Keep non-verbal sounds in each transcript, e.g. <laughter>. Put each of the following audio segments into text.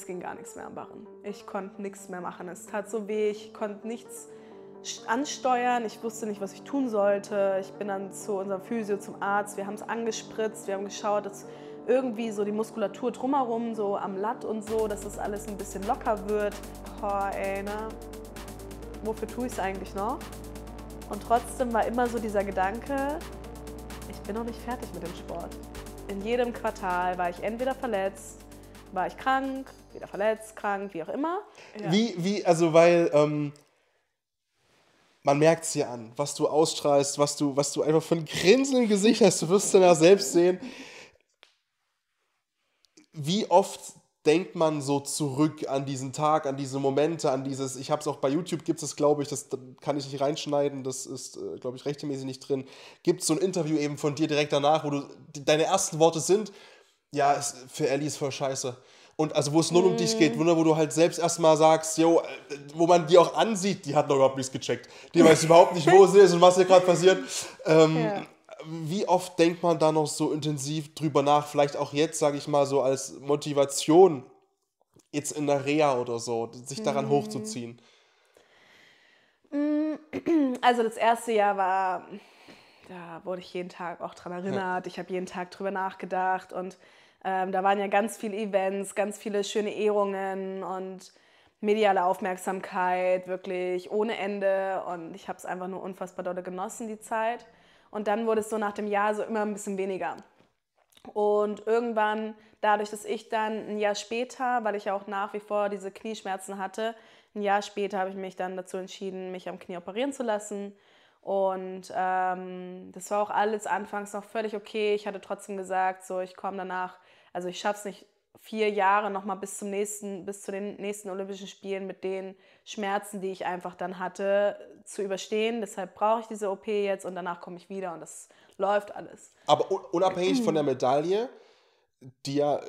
es ging gar nichts mehr am Barren. Ich konnte nichts mehr machen. Es tat so weh, ich konnte nichts ansteuern. Ich wusste nicht, was ich tun sollte. Ich bin dann zu unserem Physio, zum Arzt. Wir haben es angespritzt, wir haben geschaut, dass irgendwie so die Muskulatur drumherum, so am Latt und so, dass das alles ein bisschen locker wird. Boah, ey, ne? Wofür tue ich es eigentlich noch? Und trotzdem war immer so dieser Gedanke, ich bin noch nicht fertig mit dem Sport. In jedem Quartal war ich entweder verletzt war ich krank, wieder verletzt, krank, wie auch immer. Ja. Wie, wie, also weil ähm, man merkt es dir an, was du ausstrahlst, was du, was du einfach von ein Grinsen im Gesicht hast, du wirst es ja selbst sehen. Wie oft denkt man so zurück an diesen Tag, an diese Momente, an dieses, ich habe es auch bei YouTube, gibt es glaube ich, das kann ich nicht reinschneiden, das ist, äh, glaube ich, rechtmäßig nicht drin, gibt es so ein Interview eben von dir direkt danach, wo du, deine ersten Worte sind, ja, es, für Ellie ist voll scheiße. Und also, wo es nur mm. um dich geht, mm. Wunder, wo du halt selbst erstmal sagst, jo, äh, wo man die auch ansieht, die hat noch überhaupt nichts gecheckt. Die weiß überhaupt nicht, wo sie ist und was hier gerade passiert. Ähm, ja. Wie oft denkt man da noch so intensiv drüber nach? Vielleicht auch jetzt, sage ich mal, so als Motivation, jetzt in der Reha oder so, sich daran mm. hochzuziehen. Mm. <clears throat> Also, das erste Jahr war da wurde ich jeden Tag auch dran erinnert. Ich habe jeden Tag drüber nachgedacht und ähm, da waren ja ganz viele Events, ganz viele schöne Ehrungen und mediale Aufmerksamkeit, wirklich ohne Ende. Und ich habe es einfach nur unfassbar dolle genossen, die Zeit. Und dann wurde es so nach dem Jahr so immer ein bisschen weniger. Und irgendwann, dadurch, dass ich dann ein Jahr später, weil ich ja auch nach wie vor diese Knieschmerzen hatte, ein Jahr später habe ich mich dann dazu entschieden, mich am Knie operieren zu lassen. Und ähm, das war auch alles anfangs noch völlig okay. Ich hatte trotzdem gesagt, so ich komme danach, also ich schaffe es nicht vier Jahre nochmal bis zum nächsten, bis zu den nächsten Olympischen Spielen mit den Schmerzen, die ich einfach dann hatte, zu überstehen. Deshalb brauche ich diese OP jetzt und danach komme ich wieder und das läuft alles. Aber unabhängig von der <clears throat> Medaille, die ja äh,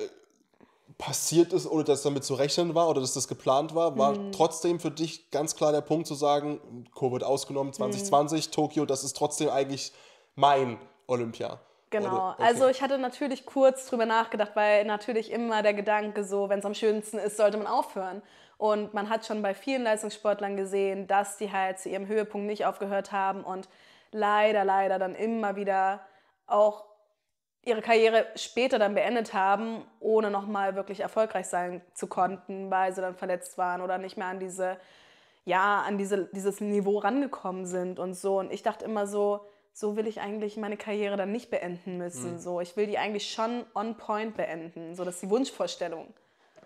passiert ist, ohne dass damit zu rechnen war oder dass das geplant war, war mhm. trotzdem für dich ganz klar der Punkt zu sagen, Covid ausgenommen, 2020, mhm. Tokio, das ist trotzdem eigentlich mein Olympia. Genau, also, okay. also ich hatte natürlich kurz drüber nachgedacht, weil natürlich immer der Gedanke so, wenn es am schönsten ist, sollte man aufhören. Und man hat schon bei vielen Leistungssportlern gesehen, dass die halt zu ihrem Höhepunkt nicht aufgehört haben und leider, leider dann immer wieder auch ihre Karriere später dann beendet haben, ohne nochmal wirklich erfolgreich sein zu konnten, weil sie dann verletzt waren oder nicht mehr an diese, ja, an diese, dieses Niveau rangekommen sind und so. Und ich dachte immer so, so will ich eigentlich meine Karriere dann nicht beenden müssen. Mhm. So, ich will die eigentlich schon on point beenden. So, das ist die Wunschvorstellung.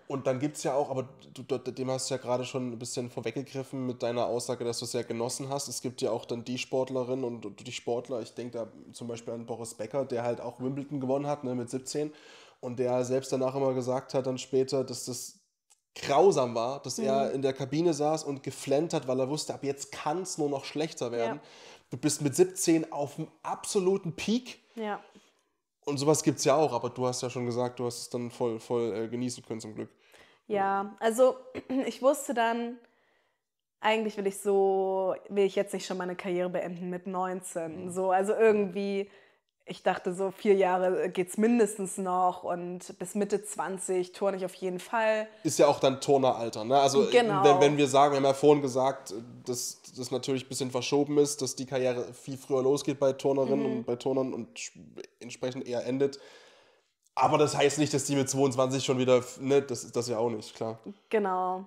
Und dann gibt es ja auch, aber du, dem hast du ja gerade schon ein bisschen vorweggegriffen mit deiner Aussage, dass du es ja genossen hast. Es gibt ja auch dann die Sportlerinnen und die Sportler. Ich denke da zum Beispiel an Boris Becker, der halt auch Wimbledon gewonnen hat ne, mit 17 und der selbst danach immer gesagt hat, dann später, dass das grausam war, dass mhm. er in der Kabine saß und geflennt hat, weil er wusste, ab jetzt kann es nur noch schlechter werden. Ja. Du bist mit 17 auf dem absoluten Peak. Ja und sowas gibt es ja auch, aber du hast ja schon gesagt, du hast es dann voll, voll äh, genießen können zum Glück. Ja, also <clears throat> ich wusste dann, eigentlich will ich so, will ich jetzt nicht schon meine Karriere beenden mit 19. Mhm. So, also irgendwie ich dachte so, vier Jahre geht es mindestens noch und bis Mitte 20 turne ich auf jeden Fall. Ist ja auch dann Turneralter, ne? Also genau. wenn, wenn, wir sagen, wir haben ja vorhin gesagt, dass das natürlich ein bisschen verschoben ist, dass die Karriere viel früher losgeht bei Turnerinnen mhm. und bei Turnern und entsprechend eher endet. Aber das heißt nicht, dass die mit 22 schon wieder, ne, das ist das ja auch nicht, klar. Genau.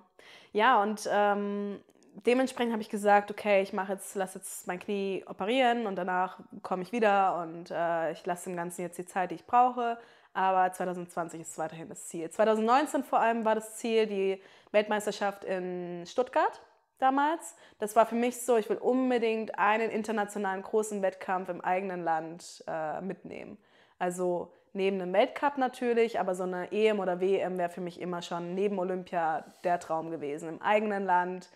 Ja, und ähm, dementsprechend habe ich gesagt, okay, ich mache jetzt, lasse jetzt mein Knie operieren und danach komme ich wieder und äh, ich lasse dem Ganzen jetzt die Zeit, die ich brauche. Aber 2020 ist weiterhin das Ziel. 2019 vor allem war das Ziel die Weltmeisterschaft in Stuttgart damals. Das war für mich so, ich will unbedingt einen internationalen großen Wettkampf im eigenen Land äh, mitnehmen. Also neben einem Weltcup natürlich, aber so eine EM oder WM wäre für mich immer schon neben Olympia der Traum gewesen. Im eigenen Land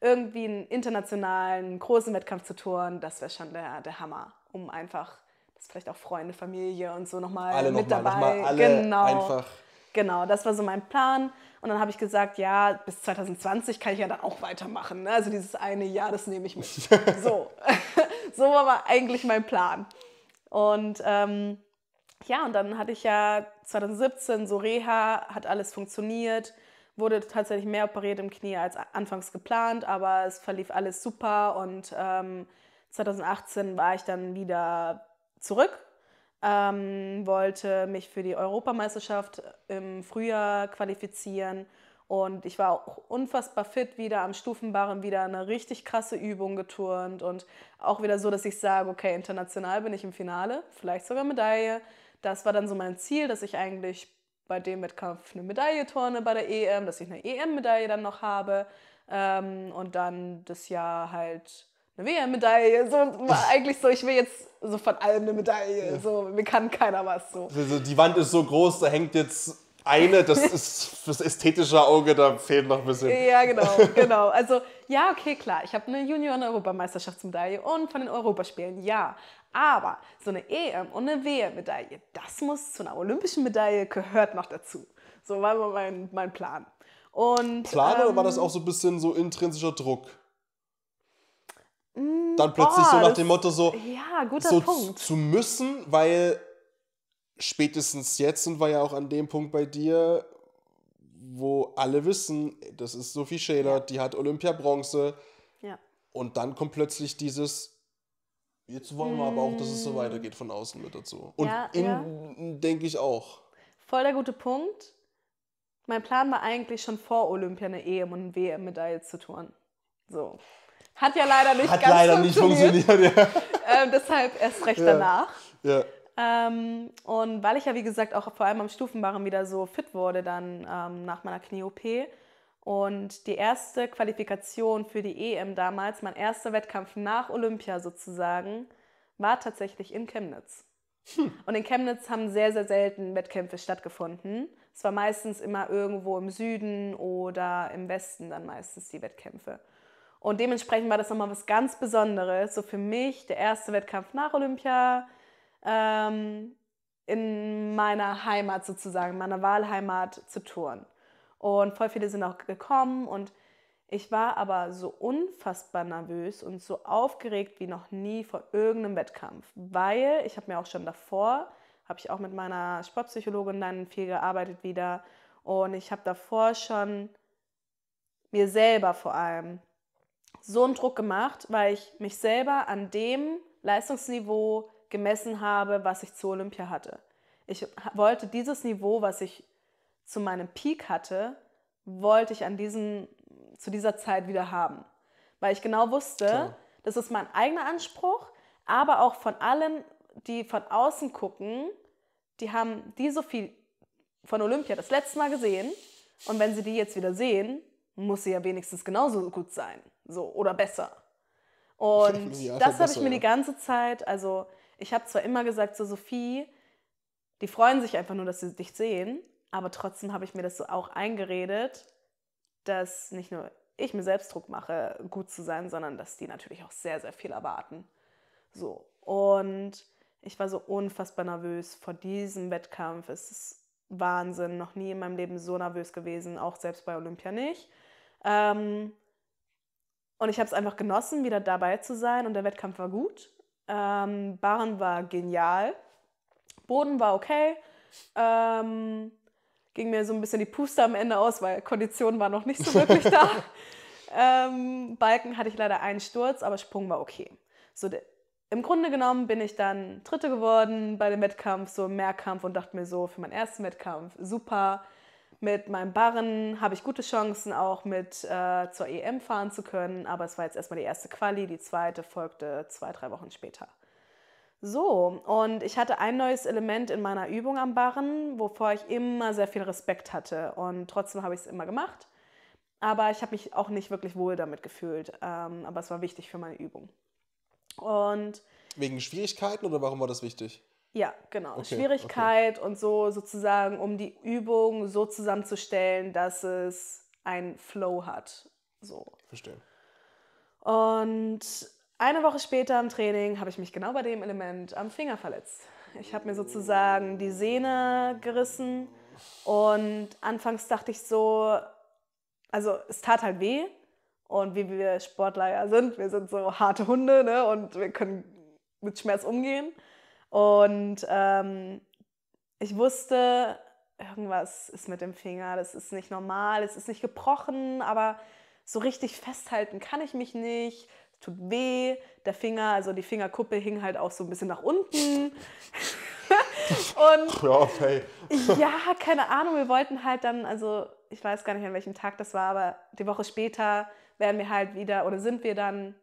irgendwie einen internationalen, großen Wettkampf zu touren, das wäre schon der, der Hammer, um einfach, das vielleicht auch Freunde, Familie und so nochmal alle mit noch dabei. Mal, noch mal alle genau. Einfach. Genau, das war so mein Plan. Und dann habe ich gesagt, ja, bis 2020 kann ich ja dann auch weitermachen. Ne? Also dieses eine Jahr, das nehme ich mit. <laughs> so. <laughs> so war eigentlich mein Plan. Und ähm, ja, und dann hatte ich ja 2017 so Reha, hat alles funktioniert wurde tatsächlich mehr operiert im Knie als anfangs geplant, aber es verlief alles super und ähm, 2018 war ich dann wieder zurück, ähm, wollte mich für die Europameisterschaft äh, im Frühjahr qualifizieren und ich war auch unfassbar fit wieder am Stufenbarren, wieder eine richtig krasse Übung geturnt und auch wieder so, dass ich sage, okay, international bin ich im Finale, vielleicht sogar Medaille. Das war dann so mein Ziel, dass ich eigentlich bei dem Wettkampf eine Medaille turne bei der EM, dass ich eine EM-Medaille dann noch habe ähm, und dann das Jahr halt eine WM-Medaille. So, eigentlich so, ich will jetzt so von allem eine Medaille. So, mir kann keiner was so. Also die Wand ist so groß, da hängt jetzt eine, das <laughs> ist fürs ästhetische Auge, da fehlt noch ein bisschen. Ja, genau, genau. Also ja, okay, klar, ich habe eine Junioren-Europameisterschaftsmedaille und von den Europaspielen, ja. Aber so eine EM und eine WM-Medaille, das muss zu einer olympischen Medaille, gehört noch dazu. So war mein, mein Plan. Und, Plan ähm, oder war das ähm, auch so ein bisschen so intrinsischer Druck? Mm, Dann plötzlich oh, so nach dem Motto so, ja, so Punkt. zu müssen, weil spätestens jetzt sind wir ja auch an dem Punkt bei dir, wo alle wissen, das ist Sophie Schäler, ja. die hat Olympia Bronze. Ja. Und dann kommt plötzlich dieses, jetzt wollen wir mm. aber auch, dass es so mm. weitergeht von außen mit dazu. Und ja, innen denke ich auch. Voll der gute Punkt. Mein Plan war eigentlich schon vor Olympia eine EM und eine WM-Medaille zu touren. So. Hat ja leider nicht Hat ganz leider funktioniert. nicht funktioniert, ja. <laughs> ähm, deshalb erst recht danach. Ja. Ähm, und weil ich ja, wie gesagt, auch vor allem am Stufenbarren wieder so fit wurde, dann ähm, nach meiner Knie-OP und die erste Qualifikation für die EM damals, mein erster Wettkampf nach Olympia sozusagen, war tatsächlich in Chemnitz. Hm. Und in Chemnitz haben sehr, sehr selten Wettkämpfe stattgefunden. Es war meistens immer irgendwo im Süden oder im Westen dann meistens die Wettkämpfe. Und dementsprechend war das nochmal was ganz Besonderes. So für mich der erste Wettkampf nach Olympia, ähm, in meiner Heimat sozusagen, meiner Wahlheimat zu touren. Und voll viele sind auch gekommen und ich war aber so unfassbar nervös und so aufgeregt wie noch nie vor irgendeinem Wettkampf, weil ich habe mir auch schon davor, habe ich auch mit meiner Sportpsychologin dann viel gearbeitet wieder und ich habe davor schon mir selber vor allem so einen Druck gemacht, weil ich mich selber an dem Leistungsniveau gemessen habe, was ich zu Olympia hatte. Ich wollte dieses Niveau, was ich zu meinem Peak hatte, wollte ich an diesem, zu dieser Zeit wieder haben. Weil ich genau wusste, Klar. das ist mein eigener Anspruch, aber auch von allen, die von außen gucken, die haben die so viel von Olympia das letzte Mal gesehen. Und wenn sie die jetzt wieder sehen, muss sie ja wenigstens genauso gut sein. So, oder besser. Und ja, das halt habe ich mir ja. die ganze Zeit, also ich habe zwar immer gesagt so Sophie, die freuen sich einfach nur, dass sie dich sehen, aber trotzdem habe ich mir das so auch eingeredet, dass nicht nur ich mir selbst Druck mache, gut zu sein, sondern dass die natürlich auch sehr, sehr viel erwarten. So. Und ich war so unfassbar nervös vor diesem Wettkampf. Es ist Wahnsinn. Noch nie in meinem Leben so nervös gewesen, auch selbst bei Olympia nicht. Ähm und ich habe es einfach genossen, wieder dabei zu sein. Und der Wettkampf war gut. Ähm, Barren war genial. Boden war okay. Ähm, ging mir so ein bisschen die Puste am Ende aus, weil Kondition war noch nicht so wirklich <laughs> da. ähm, Balken hatte ich leider einen Sturz, aber Sprung war okay. So, Im Grunde genommen bin ich dann Dritte geworden bei dem Wettkampf, so im Mehrkampf und dachte mir so, für meinen ersten Wettkampf, super. Mit meinem Barren habe ich gute Chancen, auch mit äh, zur EM fahren zu können. Aber es war jetzt erstmal die erste Quali. Die zweite folgte zwei, drei Wochen später. So, und ich hatte ein neues Element in meiner Übung am Barren, wovor ich immer sehr viel Respekt hatte. Und trotzdem habe ich es immer gemacht. Aber ich habe mich auch nicht wirklich wohl damit gefühlt. Ähm, aber es war wichtig für meine Übung. Und Wegen Schwierigkeiten oder warum war das wichtig? Ja, genau. Okay, Schwierigkeit okay. und so sozusagen, um die Übung so zusammenzustellen, dass es einen Flow hat. So. Verstehe. Und eine Woche später im Training habe ich mich genau bei dem Element am Finger verletzt. Ich habe mir sozusagen die Sehne gerissen und anfangs dachte ich so, also es tat halt weh und wie wir Sportler ja sind, wir sind so harte Hunde ne? und wir können mit Schmerz umgehen. Und ähm, ich wusste, irgendwas ist mit dem Finger, das ist nicht normal, es ist nicht gebrochen, aber so richtig festhalten kann ich mich nicht. Es tut weh, der Finger, also die Fingerkuppe hing halt auch so ein bisschen nach unten. <laughs> und ja, okay. ja, keine Ahnung, wir wollten halt dann, also ich weiß gar nicht, an welchem Tag das war, aber die Woche später werden wir halt wieder oder sind wir dann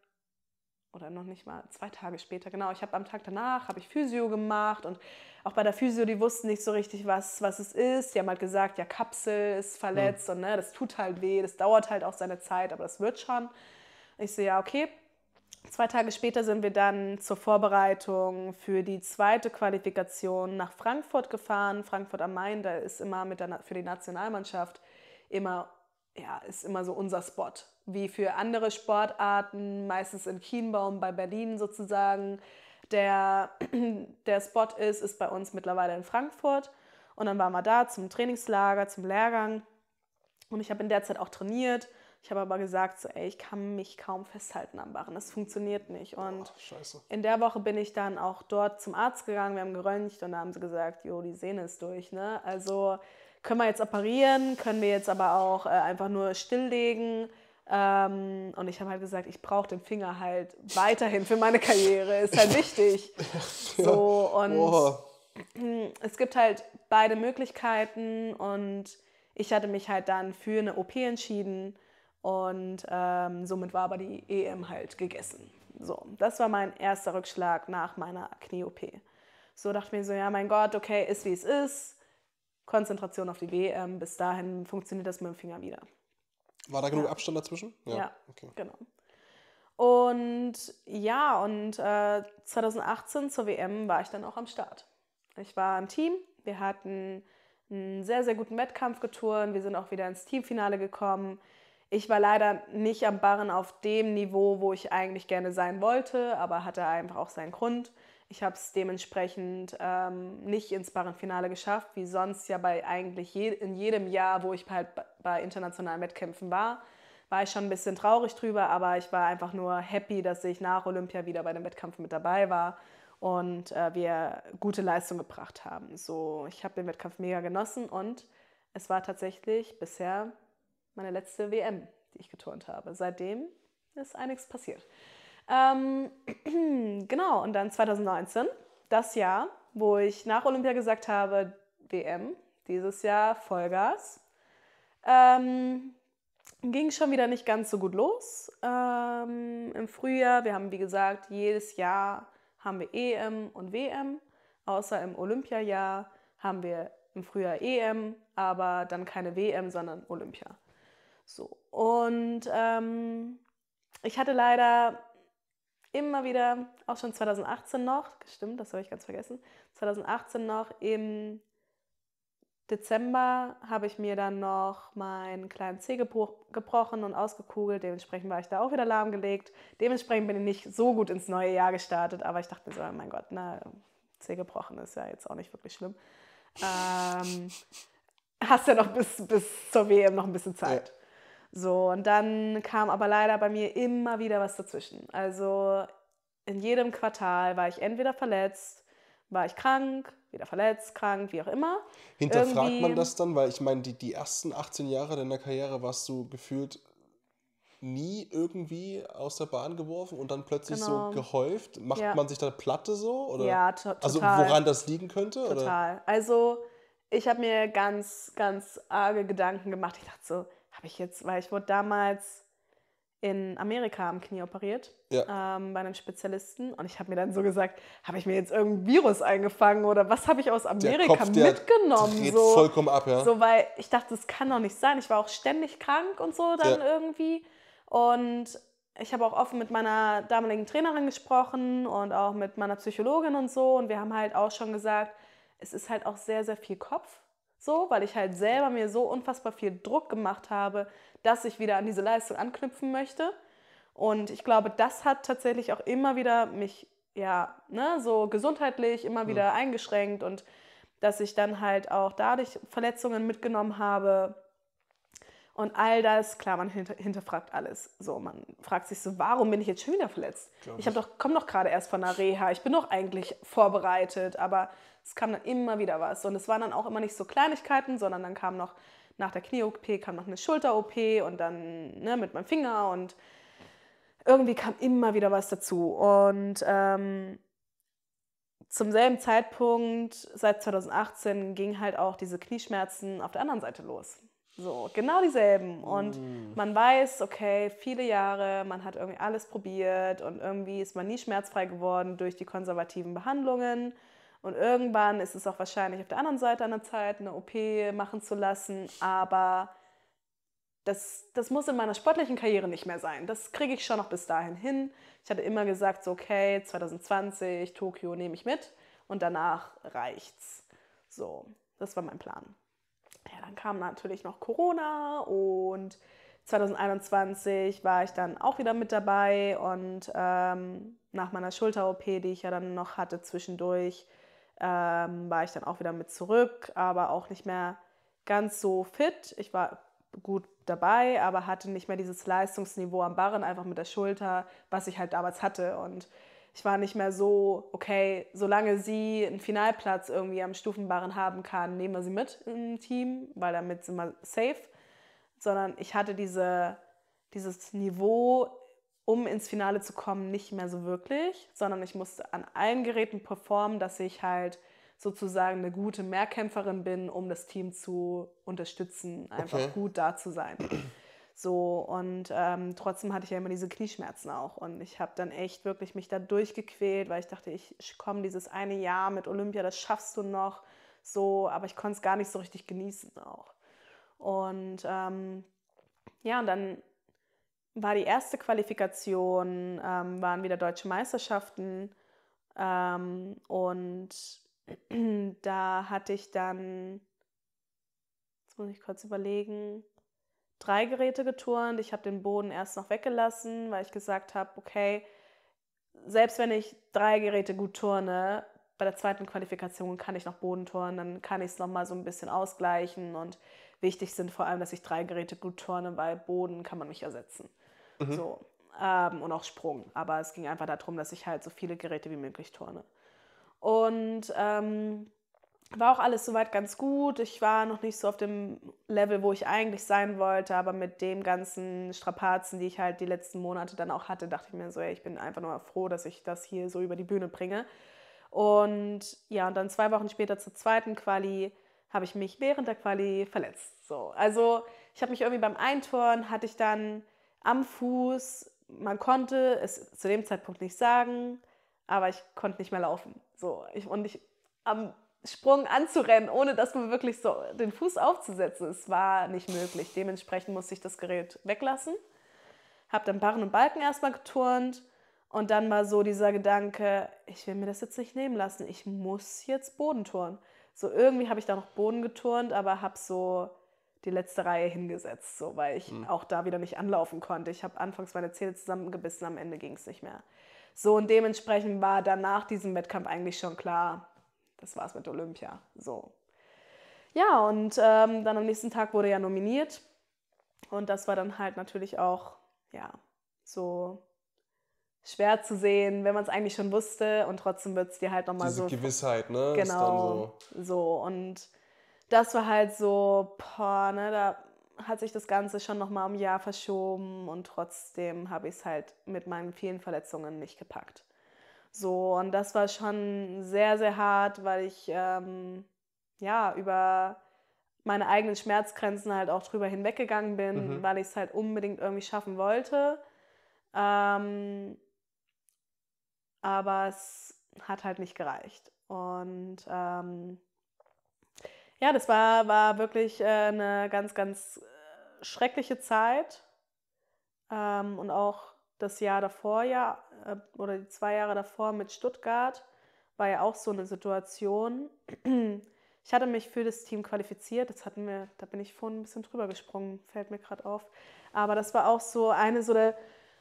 oder noch nicht mal zwei Tage später, genau. Ich habe am Tag danach habe ich Physio gemacht und auch bei der Physio, die wussten nicht so richtig, was, was es ist. Die haben halt gesagt, ja, Kapsel ist verletzt mhm. und ne, das tut halt weh, das dauert halt auch seine Zeit, aber das wird schon. Ich so, ja, okay. Zwei Tage später sind wir dann zur Vorbereitung für die zweite Qualifikation nach Frankfurt gefahren. Frankfurt am Main, da ist immer mit der, für die Nationalmannschaft immer ja, ist immer so unser Spot. Wie für andere Sportarten, meistens in Kienbaum bei Berlin sozusagen. Der, <clears throat> der Spot ist, ist bei uns mittlerweile in Frankfurt. Und dann waren wir da zum Trainingslager, zum Lehrgang. Und ich habe in der Zeit auch trainiert. Ich habe aber gesagt, so, ey, ich kann mich kaum festhalten am Barren. Das funktioniert nicht. Und oh, in der Woche bin ich dann auch dort zum Arzt gegangen. Wir haben geröntgt und da haben sie gesagt, jo, die Sehne ist durch. Ne? Also können wir jetzt operieren, können wir jetzt aber auch äh, einfach nur stilllegen. Ähm, und ich habe halt gesagt, ich brauche den Finger halt weiterhin für meine Karriere, ist halt wichtig. <laughs> So, und oh. es gibt halt beide Möglichkeiten und ich hatte mich halt dann für eine OP entschieden und ähm, somit war aber die EM halt gegessen. So, das war mein erster Rückschlag nach meiner Knie-OP. So dachte ich mir so, ja, mein Gott, okay, ist wie es ist Konzentration auf die WM. Ähm, bis dahin funktioniert das mit dem Finger wieder. War da genug ja. Abstand dazwischen? Ja, ja okay. genau. Und ja, und äh, 2018 zur WM war ich dann auch am Start. Ich war im Team, wir hatten einen sehr, sehr guten Wettkampf geturnt, wir sind auch wieder ins Teamfinale gekommen. Ich war leider nicht am Barren auf dem Niveau, wo ich eigentlich gerne sein wollte, aber hatte einfach auch seinen Grund. Ich habe es dementsprechend ähm, nicht ins Barrenfinale geschafft, wie sonst ja bei eigentlich je, in jedem Jahr, wo ich halt bei internationalen Wettkämpfen war, war ich schon ein bisschen traurig drüber, aber ich war einfach nur happy, dass ich nach Olympia wieder bei dem Wettkampf mit dabei war und äh, wir gute Leistung gebracht haben. So, ich habe den Wettkampf mega genossen und es war tatsächlich bisher meine letzte WM, die ich geturnt habe. Seitdem ist einiges passiert. Ähm, <clears throat> genau, und dann 2019, das Jahr, wo ich nach Olympia gesagt habe, WM, dieses Jahr Vollgas. Ähm, ging schon wieder nicht ganz so gut los. Ähm, Im Frühjahr, wir haben wie gesagt, jedes Jahr haben wir EM und WM. Außer im Olympiajahr haben wir im Frühjahr EM, aber dann keine WM, sondern Olympia. So. Und ähm, ich hatte leider immer wieder, auch schon 2018 noch, stimmt, das habe ich ganz vergessen, 2018 noch im Dezember habe ich mir dann noch meinen kleinen Zeh gebrochen und ausgekugelt. Dementsprechend war ich da auch wieder lahmgelegt. Dementsprechend bin ich nicht so gut ins neue Jahr gestartet, aber ich dachte mir so, oh mein Gott, na, Zeh gebrochen ist ja jetzt auch nicht wirklich schlimm. Ähm, hast ja noch bis, bis zur WM noch ein bisschen Zeit. So, und dann kam aber leider bei mir immer wieder was dazwischen. Also in jedem Quartal war ich entweder verletzt, war ich krank, wieder verletzt, krank, wie auch immer. Hinterfragt Irgendwie, man das dann? Weil ich meine, die, die ersten 18 Jahre deiner Karriere warst du gefühlt nie irgendwie aus der Bahn geworfen und dann plötzlich genau. so gehäuft? Macht ja. man sich da Platte so? Oder? Ja, total. Also woran das liegen könnte? Total. Oder? Also ich habe mir ganz, ganz arge Gedanken gemacht. Ich dachte so, habe ich jetzt, weil ich wurde damals in Amerika am Knie operiert ja. ähm, bei einem Spezialisten und ich habe mir dann so gesagt, habe ich mir jetzt irgendein Virus eingefangen oder was habe ich aus Amerika der Kopf, der mitgenommen? Dreht so vollkommen ab, ja. So weil ich dachte, das kann doch nicht sein. Ich war auch ständig krank und so dann ja. irgendwie und ich habe auch offen mit meiner damaligen Trainerin gesprochen und auch mit meiner Psychologin und so und wir haben halt auch schon gesagt, es ist halt auch sehr sehr viel Kopf so, weil ich halt selber mir so unfassbar viel Druck gemacht habe, dass ich wieder an diese Leistung anknüpfen möchte. Und ich glaube, das hat tatsächlich auch immer wieder mich, ja, ne, so gesundheitlich immer hm. wieder mhm. eingeschränkt und dass ich dann halt auch dadurch Verletzungen mitgenommen habe, und all das, klar, man hinter, hinterfragt alles. So, man fragt sich so, warum bin ich jetzt schon wieder verletzt? ich ich doch, komme doch gerade erst von einer Reha. Ich bin doch eigentlich vorbereitet. Aber es kam dann immer wieder was. Und es waren dann auch immer nicht so Kleinigkeiten, sondern dann kam noch nach der Knie-OP kam noch eine Schulter-OP und dann ne, mit meinem Finger. Und irgendwie kam immer wieder was dazu. Und ähm, zum selben Zeitpunkt, seit 2018, gingen halt auch diese Knieschmerzen auf der anderen Seite los. So, genau dieselben. Und mm. man weiß, okay, viele Jahre, man hat irgendwie alles probiert und irgendwie ist man nie schmerzfrei geworden durch die konservativen Behandlungen. Und irgendwann ist es auch wahrscheinlich auf der anderen Seite an der Zeit, eine OP machen zu lassen. Aber das, das muss in meiner sportlichen Karriere nicht mehr sein. Das kriege ich schon noch bis dahin hin. Ich hatte immer gesagt, so, okay, 2020, Tokio nehme ich mit und danach reicht's. So, das war mein Plan ja, dann kam natürlich noch Corona und 2021 war ich dann auch wieder mit dabei und ähm, nach meiner Schulter-OP, die ich ja dann noch hatte zwischendurch, ähm, war ich dann auch wieder mit zurück, aber auch nicht mehr ganz so fit. Ich war gut dabei, aber hatte nicht mehr dieses Leistungsniveau am Barren, einfach mit der Schulter, was ich halt damals hatte. Und ich war nicht mehr so, okay, solange sie einen Finalplatz irgendwie am Stufenbarren haben kann, nehmen wir sie mit im Team, weil damit sind wir safe. Sondern ich hatte diese, dieses Niveau, um ins Finale zu kommen, nicht mehr so wirklich, sondern ich musste an allen Geräten performen, dass ich halt sozusagen eine gute Mehrkämpferin bin, um das Team zu unterstützen, einfach okay. gut da zu sein. So, und ähm, trotzdem hatte ich ja immer diese Knieschmerzen auch. Und ich habe dann echt wirklich mich da durchgequält, weil ich dachte, ich komme dieses eine Jahr mit Olympia, das schaffst du noch. So, aber ich konnte es gar nicht so richtig genießen auch. Und ähm, ja, und dann war die erste Qualifikation, ähm, waren wieder deutsche Meisterschaften. Ähm, und <clears throat> da hatte ich dann, jetzt muss ich kurz überlegen, drei Geräte geturnt. Ich habe den Boden erst noch weggelassen, weil ich gesagt habe, okay, selbst wenn ich drei Geräte gut turne, bei der zweiten Qualifikation kann ich noch Boden turnen, dann kann ich es nochmal so ein bisschen ausgleichen. Und wichtig sind vor allem, dass ich drei Geräte gut turne, weil Boden kann man nicht ersetzen. Mhm. So. Ähm, und auch Sprung. Aber es ging einfach darum, dass ich halt so viele Geräte wie möglich turne. Und ähm, war auch alles soweit ganz gut. Ich war noch nicht so auf dem Level, wo ich eigentlich sein wollte, aber mit dem ganzen Strapazen, die ich halt die letzten Monate dann auch hatte, dachte ich mir so, ey, ich bin einfach nur froh, dass ich das hier so über die Bühne bringe. Und ja, und dann zwei Wochen später zur zweiten Quali habe ich mich während der Quali verletzt. So, also ich habe mich irgendwie beim Eintoren hatte ich dann am Fuß, man konnte es zu dem Zeitpunkt nicht sagen, aber ich konnte nicht mehr laufen. So, ich, und ich am Sprung anzurennen, ohne dass man wirklich so den Fuß aufzusetzen. Es war nicht möglich. Dementsprechend musste ich das Gerät weglassen. Habe dann Barren und Balken erstmal geturnt und dann war so dieser Gedanke, ich will mir das jetzt nicht nehmen lassen. Ich muss jetzt Boden turnen. So irgendwie habe ich da noch Boden geturnt, aber habe so die letzte Reihe hingesetzt, so weil ich hm. auch da wieder nicht anlaufen konnte. Ich habe anfangs meine Zähne zusammengebissen, am Ende ging es nicht mehr. So und dementsprechend war danach diesem Wettkampf eigentlich schon klar, das war's mit Olympia. So. Ja, und ähm, dann am nächsten Tag wurde ja nominiert. Und das war dann halt natürlich auch, ja, so schwer zu sehen, wenn man es eigentlich schon wusste und trotzdem wird es dir halt nochmal Diese so. Gewissheit, ne? Genau. So. so. und das war halt so, boah, ne, da hat sich das Ganze schon nochmal um ein Jahr verschoben und trotzdem habe ich es halt mit meinen vielen Verletzungen nicht gepackt. So, und das war schon sehr, sehr hart, weil ich ähm, ja über meine eigenen Schmerzgrenzen halt auch drüber hinweggegangen bin, mhm. weil ich es halt unbedingt irgendwie schaffen wollte. Ähm, aber es hat halt nicht gereicht. Und ähm, ja, das war, war wirklich äh, eine ganz, ganz äh, schreckliche Zeit ähm, und auch das Jahr davor ja äh, oder die zwei Jahre davor mit Stuttgart war ja auch so eine Situation. <clears throat> Ich hatte mich für das Team qualifiziert, das hatten wir, da bin ich vorhin ein bisschen drüber gesprungen, fällt mir gerade auf. Aber das war auch so eine so der,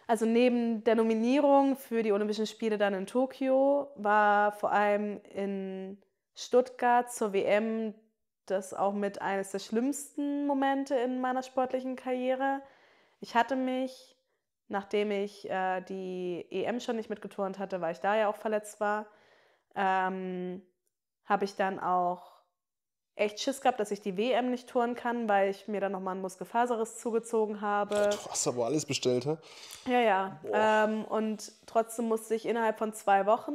also neben der Nominierung für die Olympischen Spiele dann in Tokio war vor allem in Stuttgart zur WM das auch mit eines der schlimmsten Momente in meiner sportlichen Karriere. Ich hatte mich nachdem ich äh, die EM schon nicht mitgeturnt hatte, weil ich da ja auch verletzt war, ähm, habe ich dann auch echt Schiss gehabt, dass ich die WM nicht touren kann, weil ich mir dann nochmal einen Muskelfaserriss zugezogen habe. Du hast aber alles bestellt, hä? Ja, ja. Ähm, und trotzdem musste ich innerhalb von zwei Wochen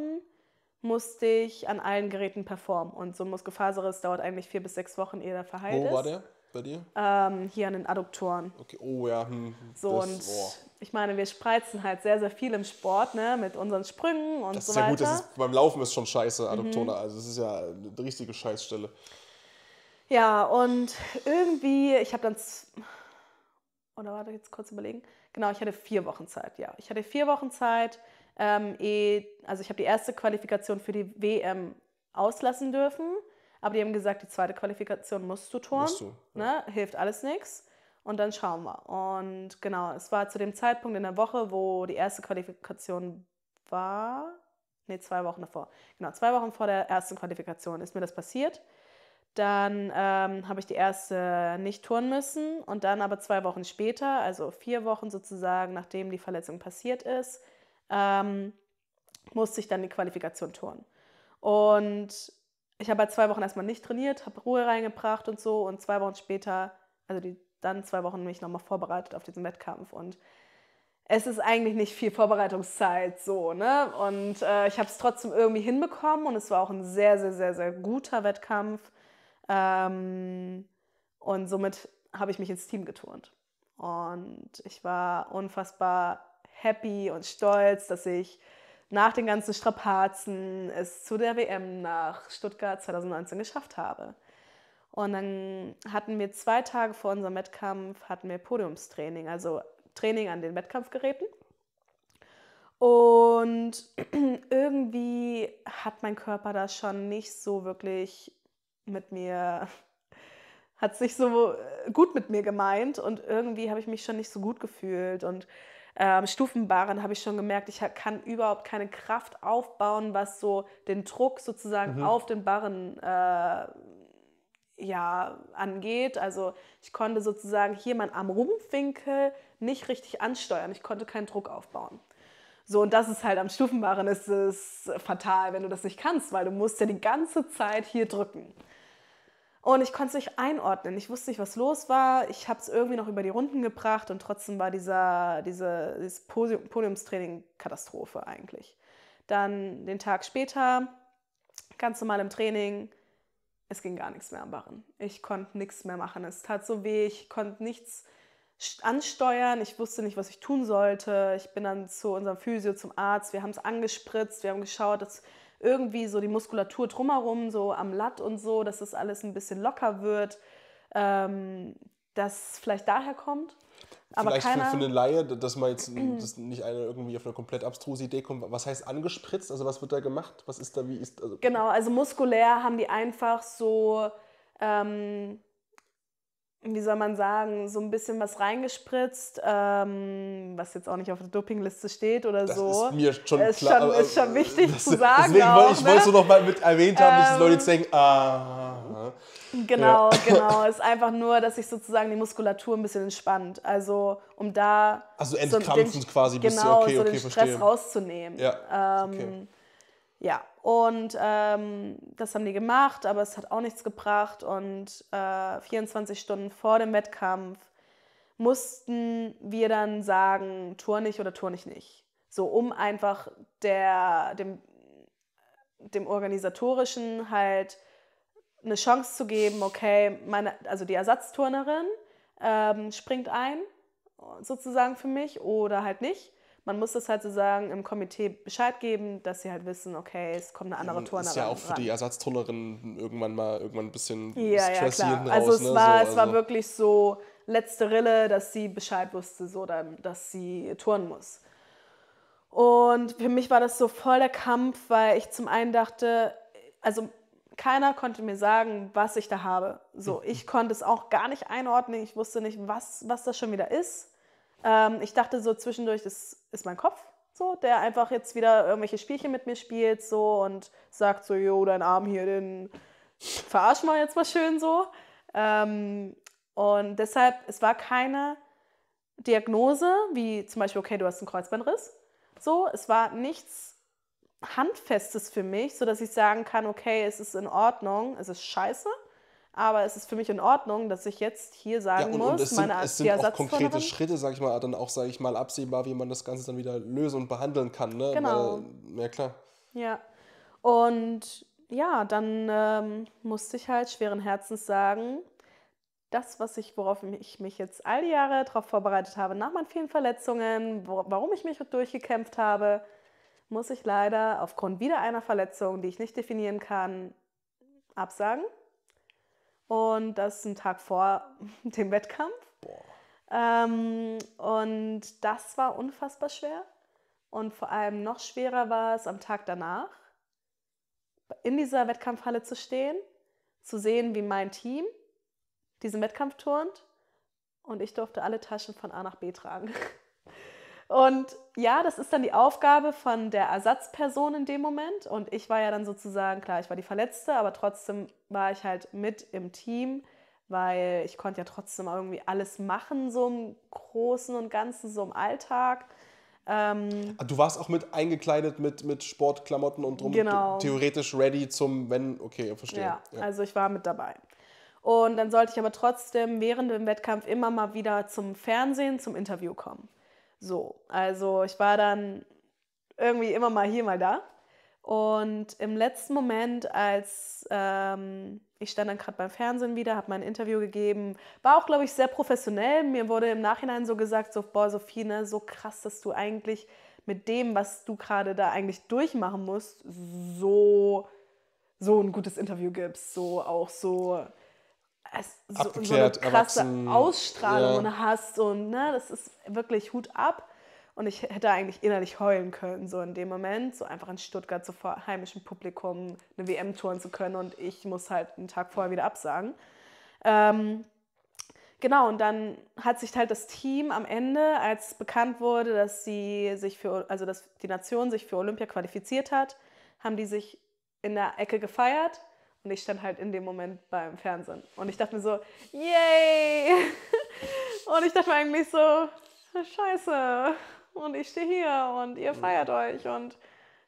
musste ich an allen Geräten performen. Und so ein Muskelfaserriss dauert eigentlich vier bis sechs Wochen, ehe er verheilt ist. Wo war der? Bei dir? Ähm, hier an den Adduktoren. Okay, oh ja. Hm. So das, und oh. ich meine, wir spreizen halt sehr, sehr viel im Sport, ne? Mit unseren Sprüngen und so weiter. Das ist ja gut, das ist, beim Laufen ist schon scheiße, mhm. Adduktoren. Mhm. Also es ist ja eine richtige Scheißstelle. Ja, und irgendwie, ich habe dann. Oder warte, jetzt kurz überlegen. Genau, ich hatte vier Wochen Zeit, ja. Ich hatte vier Wochen Zeit. Ähm, eh, also ich habe die erste Qualifikation für die WM auslassen dürfen. Aber die haben gesagt, die zweite Qualifikation musst du touren. Musst du, ja. ne? Hilft alles nichts. Und dann schauen wir. Und genau, es war zu dem Zeitpunkt in der Woche, wo die erste Qualifikation war. Ne, zwei Wochen davor. Genau, zwei Wochen vor der ersten Qualifikation ist mir das passiert. Dann ähm, habe ich die erste nicht touren müssen und dann aber zwei Wochen später, also vier Wochen sozusagen, nachdem die Verletzung passiert ist, ähm, musste ich dann die Qualifikation touren. Und ich habe halt zwei Wochen erstmal nicht trainiert, habe Ruhe reingebracht und so und zwei Wochen später, also die, dann zwei Wochen mich nochmal vorbereitet auf diesen Wettkampf und es ist eigentlich nicht viel Vorbereitungszeit so, ne? Und äh, ich habe es trotzdem irgendwie hinbekommen und es war auch ein sehr, sehr, sehr, sehr guter Wettkampf. Ähm, und somit habe ich mich ins Team geturnt. Und ich war unfassbar happy und stolz, dass ich nach den ganzen Strapazen es zu der WM nach Stuttgart 2019 geschafft habe. Und dann hatten wir zwei Tage vor unserem Wettkampf hatten wir Podiumstraining, also Training an den Wettkampfgeräten. Und <clears throat> irgendwie hat mein Körper da schon nicht so wirklich mit mir, <laughs> hat sich so gut mit mir gemeint und irgendwie habe ich mich schon nicht so gut gefühlt und ähm, Stufenbaren habe ich schon gemerkt, ich kann überhaupt keine Kraft aufbauen, was so den Druck sozusagen mhm. auf den Barren äh, ja, angeht. Also ich konnte sozusagen hier meinen am Rumpfwinkel nicht richtig ansteuern. Ich konnte keinen Druck aufbauen. So, und das ist halt am Stufenbarren ist es fatal, wenn du das nicht kannst, weil du musst ja die ganze Zeit hier drücken. Und ich konnte es nicht einordnen. Ich wusste nicht, was los war. Ich habe es irgendwie noch über die Runden gebracht und trotzdem war dieser, diese, dieses Podiumstraining Katastrophe eigentlich. Dann den Tag später, ganz normal im Training, es ging gar nichts mehr am Barren. Ich konnte nichts mehr machen. Es tat so weh, ich konnte nichts ansteuern. Ich wusste nicht, was ich tun sollte. Ich bin dann zu unserem Physio, zum Arzt. Wir haben es angespritzt, wir haben geschaut, dass irgendwie so die Muskulatur drumherum, so am Latt und so, dass das alles ein bisschen locker wird, ähm, dass vielleicht daher kommt. Aber Vielleicht keiner, für, für eine Laie, dass man jetzt dass nicht einer irgendwie auf eine komplett abstruse Idee kommt. Was heißt angespritzt? Also was wird da gemacht? Was ist da, wie ist... Also genau, also muskulär haben die einfach so ähm, wie soll man sagen, so ein bisschen was reingespritzt, ähm, was jetzt auch nicht auf der Dopingliste steht oder das so. Das ist mir schon ist klar. Schon, ist schon äh, wichtig das, zu sagen. Deswegen auch, ich ne? wollte es nur noch mal mit erwähnt haben, ähm, dass Leute jetzt ähm, denken, ah. Genau, ja. <laughs> genau. Es ist einfach nur, dass sich sozusagen die Muskulatur ein bisschen entspannt. Also um da... Also entkrampfend so den, quasi. Genau, bisschen, okay, so okay, den okay, Stress verstehe. rauszunehmen. Ja, ähm, okay. Ja, und ähm, das haben die gemacht, aber es hat auch nichts gebracht. Und äh, 24 Stunden vor dem Wettkampf mussten wir dann sagen, turn ich oder turn ich nicht. So, um einfach der, dem, dem Organisatorischen halt eine Chance zu geben, okay, meine, also die Ersatzturnerin ähm, springt ein, sozusagen für mich, oder halt nicht man muss das halt so sagen, im Komitee Bescheid geben, dass sie halt wissen, okay, es kommt eine andere mhm, Turnerin. Ist ja auch für ran. die Ersatzturnerin irgendwann mal irgendwann ein bisschen ja, Stress ja, klar. Also raus, also es ne? war, so, also es war also wirklich so letzte Rille, dass sie Bescheid wusste, so dass sie touren muss. Und für mich war das so voll der Kampf, weil ich zum einen dachte, also keiner konnte mir sagen, was ich da habe. So, mhm. ich konnte es auch gar nicht einordnen. Ich wusste nicht, was, was das schon wieder ist. Ähm, ich dachte so zwischendurch, das ist mein Kopf, so, der einfach jetzt wieder irgendwelche Spielchen mit mir spielt so und sagt so, jo, dein Arm hier, den verarsch mal jetzt mal schön so. Ähm, und deshalb, es war keine Diagnose, wie zum Beispiel, okay, du hast einen Kreuzbandriss. So, es war nichts Handfestes für mich, sodass ich sagen kann, okay, es ist in Ordnung, es ist scheiße, aber es ist für mich in Ordnung, dass ich jetzt hier sagen ja, und, muss, und es sind, es sind auch konkrete Schritte, sage ich mal, dann auch, sage ich mal, absehbar, wie man das Ganze dann wieder lösen und behandeln kann. Ne? Genau. Weil, ja, klar. Ja. Und ja, dann ähm, musste ich halt schweren Herzens sagen, das, was ich, worauf ich mich jetzt all die Jahre darauf vorbereitet habe, nach meinen vielen Verletzungen, wo, warum ich mich durchgekämpft habe, muss ich leider aufgrund wieder einer Verletzung, die ich nicht definieren kann, absagen. Und das ist ein Tag vor <laughs> dem Wettkampf. Ähm, und das war unfassbar schwer. Und vor allem noch schwerer war es am Tag danach, in dieser Wettkampfhalle zu stehen, zu sehen, wie mein Team diesen Wettkampf turnt. Und ich durfte alle Taschen von A nach B tragen. <laughs> Und ja, das ist dann die Aufgabe von der Ersatzperson in dem Moment. Und ich war ja dann sozusagen, klar, ich war die Verletzte, aber trotzdem war ich halt mit im Team, weil ich konnte ja trotzdem irgendwie alles machen, so im Großen und Ganzen, so im Alltag. Ähm, ah, du warst auch mit eingekleidet mit, mit Sportklamotten und drum genau. theoretisch ready zum, wenn, okay, verstehe. Ja, ja, also ich war mit dabei. Und dann sollte ich aber trotzdem während dem Wettkampf immer mal wieder zum Fernsehen, zum Interview kommen. So, also ich war dann irgendwie immer mal hier, mal da. Und im letzten Moment, als ähm, ich stand dann gerade beim Fernsehen wieder, habe mein Interview gegeben, war auch, glaube ich, sehr professionell. Mir wurde im Nachhinein so gesagt, so, boah, Sophie, ne, so krass, dass du eigentlich mit dem, was du gerade da eigentlich durchmachen musst, so, so ein gutes Interview gibst, so auch so so, so, eine krasse erwachsen. Ausstrahlung ja. hast und ne, das ist wirklich Hut ab. Und ich hätte eigentlich innerlich heulen können, so in dem Moment, so einfach in Stuttgart so vor heimischem Publikum eine WM touren zu können und ich muss halt einen Tag vorher wieder absagen. Ähm, genau, und dann hat sich halt das Team am Ende, als bekannt wurde, dass sie sich für, also dass die Nation sich für Olympia qualifiziert hat, haben die sich in der Ecke gefeiert und ich stand halt in dem Moment beim Fernsehen. Und ich dachte mir so, yay! <laughs> und ich dachte mir eigentlich so, scheiße. Und ich stehe hier und ihr mhm. feiert euch und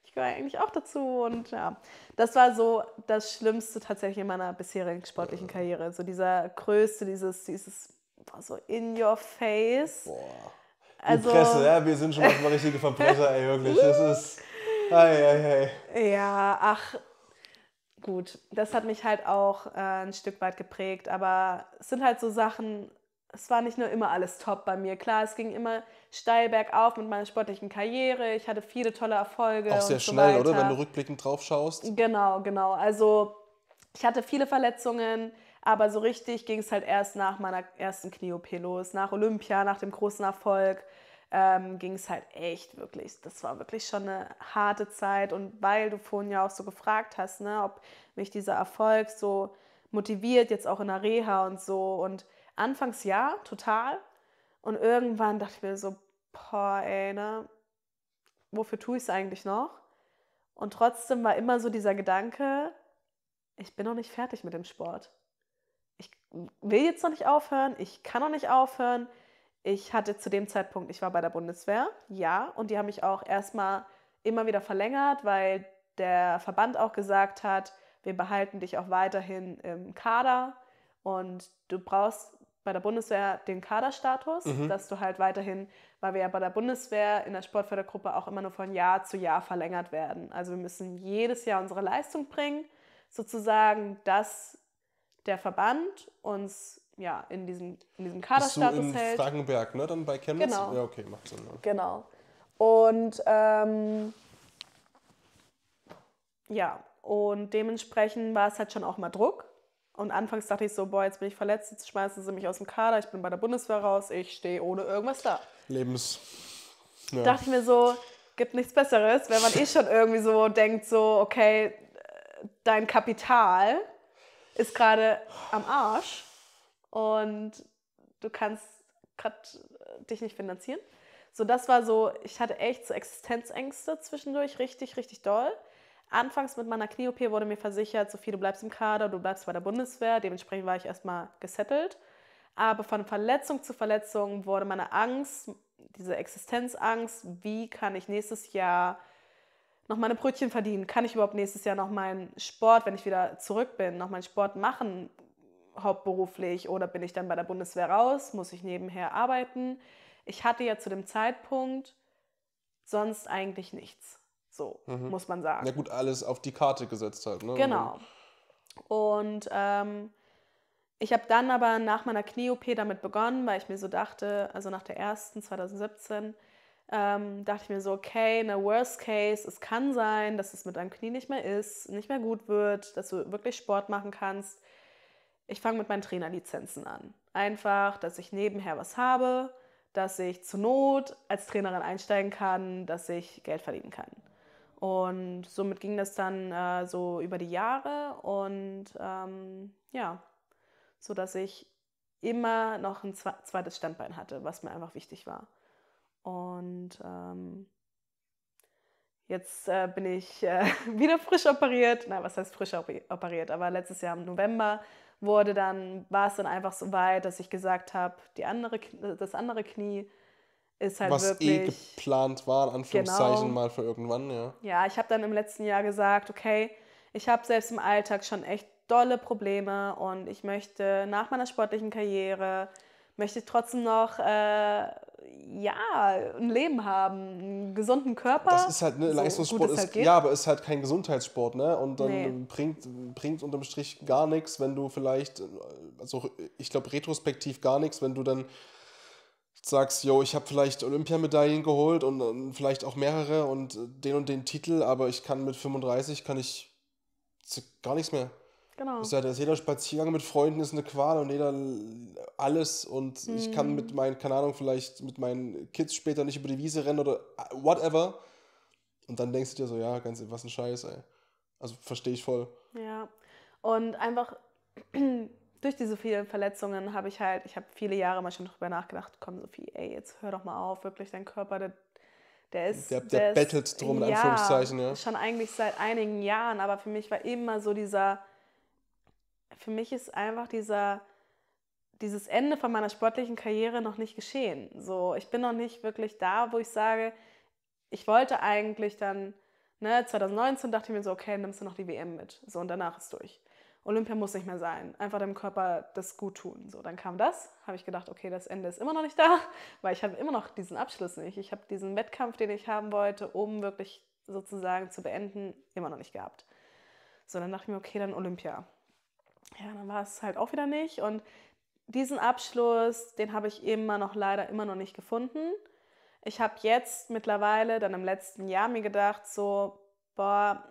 ich gehöre eigentlich auch dazu. Und ja, das war so das Schlimmste tatsächlich in meiner bisherigen sportlichen Karriere. So dieser größte, dieses, dieses, war so in your face. Boah. Die also Presse, ja, wir sind schon manchmal richtige Verpresser, ey, wirklich. Das <laughs> ist. Ei, ei, ei. Ja, ach, gut, das hat mich halt auch äh, ein Stück weit geprägt. Aber es sind halt so Sachen, es war nicht nur immer alles top bei mir. Klar, es ging immer steil bergauf mit meiner sportlichen Karriere. Ich hatte viele tolle Erfolge. Auch sehr so schnell, weiter. oder? Wenn du rückblickend drauf schaust. Genau, genau. Also ich hatte viele Verletzungen, aber so richtig ging es halt erst nach meiner ersten Knie-OP los, nach Olympia, nach dem großen Erfolg ähm, ging es halt echt wirklich, das war wirklich schon eine harte Zeit. Und weil du vorhin ja auch so gefragt hast, ne, ob mich dieser Erfolg so motiviert, jetzt auch in der Reha und so. Und anfangs ja, total. Und irgendwann dachte ich mir so, boah, ey, ne, wofür tue ich es eigentlich noch? Und trotzdem war immer so dieser Gedanke, ich bin noch nicht fertig mit dem Sport. Ich will jetzt noch nicht aufhören, ich kann noch nicht aufhören ich hatte zu dem Zeitpunkt, ich war bei der Bundeswehr, ja, und die haben mich auch erstmal immer wieder verlängert, weil der Verband auch gesagt hat, wir behalten dich auch weiterhin im Kader und du brauchst bei der Bundeswehr den Kaderstatus, mhm. dass du halt weiterhin, weil wir ja bei der Bundeswehr in der Sportfördergruppe auch immer nur von Jahr zu Jahr verlängert werden. Also wir müssen jedes Jahr unsere Leistung bringen, sozusagen, dass der Verband uns ja, in diesem, in diesem Kaderstatus Bist in hält. Frankenberg, ne? Dann bei Chemnitz? Genau. Ja, okay, macht Sinn. Ne? Genau. Und ähm, ja, und dementsprechend war es halt schon auch mal Druck. Und anfangs dachte ich so, boah, jetzt bin ich verletzt, jetzt schmeißen sie mich aus dem Kader, ich bin bei der Bundeswehr raus, ich stehe ohne irgendwas da. Lebens. Ja. Dachte ich mir so, gibt nichts Besseres, wenn man eh schon irgendwie so denkt, so, okay, äh, dein Kapital ist gerade am Arsch und du kannst gerade äh, dich nicht finanzieren. So, das war so, ich hatte echt so Existenzängste zwischendurch, richtig, richtig doll. Anfangs mit meiner Knie-OP wurde mir versichert, Sophie, du bleibst im Kader, du bleibst bei der Bundeswehr. Dementsprechend war ich erstmal gesettelt. Aber von Verletzung zu Verletzung wurde meine Angst, diese Existenzangst, wie kann ich nächstes Jahr noch meine Brötchen verdienen? Kann ich überhaupt nächstes Jahr noch meinen Sport, wenn ich wieder zurück bin, noch meinen Sport machen? hauptberuflich oder bin ich dann bei der Bundeswehr raus, muss ich nebenher arbeiten. Ich hatte ja zu dem Zeitpunkt sonst eigentlich nichts. So mhm. muss man sagen. Ja gut, alles auf die Karte gesetzt halt. Ne? Genau. Und ähm, ich habe dann aber nach meiner Knie-OP damit begonnen, weil ich mir so dachte, also nach der ersten 2017, ähm, dachte ich mir so, okay, in ne, na worst case, es kann sein, dass es mit deinem Knie nicht mehr ist, nicht mehr gut wird, dass du wirklich Sport machen kannst ich fange mit meinen Trainerlizenzen an. Einfach, dass ich nebenher was habe, dass ich zur Not als Trainerin einsteigen kann, dass ich Geld verdienen kann. Und somit ging das dann äh, so über die Jahre und ähm, ja, so dass ich immer noch ein zweites Standbein hatte, was mir einfach wichtig war. Und ähm, jetzt äh, bin ich äh, <laughs> wieder frisch operiert. Na, was heißt frisch operiert? Aber letztes Jahr im November wurde dann, war es dann einfach so weit, dass ich gesagt habe, die andere, das andere Knie ist halt Was eh wirklich... eh geplant war, in Anführungszeichen genau, mal für irgendwann, ja. Ja, ich habe dann im letzten Jahr gesagt, okay, ich habe selbst im Alltag schon echt dolle Probleme und ich möchte nach meiner sportlichen Karriere, möchte ich trotzdem noch... Äh, ja, ein Leben haben, einen gesunden Körper. Das ist halt, ne, Leistungssport so ist, halt ja, aber ist halt kein Gesundheitssport, ne? Und dann nee. bringt, bringt unterm Strich gar nichts, wenn du vielleicht, also ich glaube retrospektiv gar nichts, wenn du dann sagst, yo, ich habe vielleicht Olympiamedaillen geholt und, und, vielleicht auch mehrere und den und den Titel, aber ich kann mit 35, kann ich gar nichts mehr. Genau. Ich sage, jeder Spaziergang mit Freunden ist eine Qual und jeder alles und mhm. ich kann mhm. mit meinen, keine Ahnung, vielleicht mit meinen Kids später nicht über die Wiese rennen oder äh, whatever. Und dann denkst du dir so, ja, ganz, was ein Scheiß, ey. Also verstehe ich voll. Ja. Und einfach <clears throat> durch diese vielen Verletzungen habe ich halt, ich habe viele Jahre mal schon drüber nachgedacht, komm Sophie, ey, jetzt hör doch mal auf, wirklich dein Körper, der, der ist. Der, der, der bettelt drum, in ja, Anführungszeichen, ja. Schon eigentlich seit einigen Jahren, aber für mich war immer so dieser für mich ist einfach dieser, dieses Ende von meiner sportlichen Karriere noch nicht geschehen. So, ich bin noch nicht wirklich da, wo ich sage, ich wollte eigentlich dann, ne, 2019 dachte ich mir so, okay, nimmst du noch die WM mit. So, und danach ist durch. Olympia muss nicht mehr sein. Einfach deinem Körper das gut tun. So, dann kam das, habe ich gedacht, okay, das Ende ist immer noch nicht da, <laughs> weil ich habe immer noch diesen Abschluss nicht. Ich habe diesen Wettkampf, den ich haben wollte, um wirklich sozusagen zu beenden, immer noch nicht gehabt. So, dann dachte ich mir, okay, dann Olympia ja, dann war es halt auch wieder nicht. Und diesen Abschluss, den habe ich immer noch leider immer noch nicht gefunden. Ich habe jetzt mittlerweile, dann im letzten Jahr, mir gedacht, so, boah,